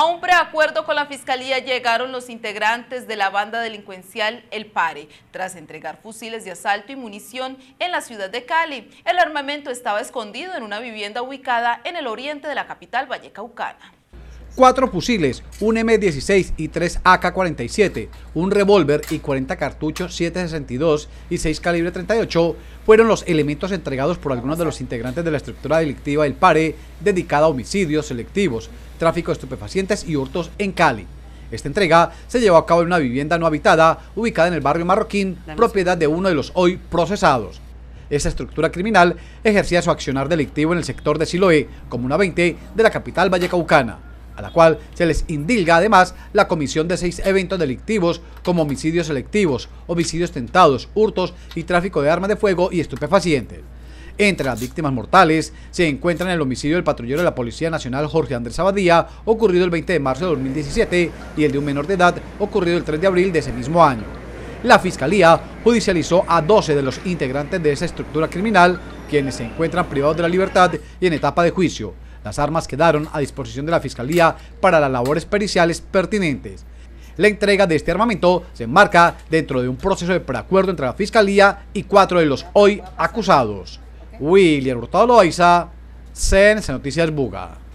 A un preacuerdo con la Fiscalía llegaron los integrantes de la banda delincuencial El Pare, tras entregar fusiles de asalto y munición en la ciudad de Cali. El armamento estaba escondido en una vivienda ubicada en el oriente de la capital vallecaucana cuatro fusiles, un M16 y tres AK-47, un revólver y 40 cartuchos 762 y 6 calibre 38 fueron los elementos entregados por algunos de los integrantes de la estructura delictiva del PARE dedicada a homicidios selectivos, tráfico de estupefacientes y hurtos en Cali. Esta entrega se llevó a cabo en una vivienda no habitada ubicada en el barrio Marroquín, propiedad de uno de los hoy procesados. Esa estructura criminal ejercía su accionar delictivo en el sector de Siloé, Comuna 20 de la capital vallecaucana a la cual se les indilga además la comisión de seis eventos delictivos como homicidios selectivos, homicidios tentados, hurtos y tráfico de armas de fuego y estupefacientes. Entre las víctimas mortales se encuentran el homicidio del patrullero de la Policía Nacional Jorge Andrés Abadía, ocurrido el 20 de marzo de 2017, y el de un menor de edad, ocurrido el 3 de abril de ese mismo año. La Fiscalía judicializó a 12 de los integrantes de esa estructura criminal, quienes se encuentran privados de la libertad y en etapa de juicio. Las armas quedaron a disposición de la Fiscalía para las labores periciales pertinentes. La entrega de este armamento se enmarca dentro de un proceso de preacuerdo entre la Fiscalía y cuatro de los hoy acusados. William Hurtado Loaiza, CEN, Noticias Buga.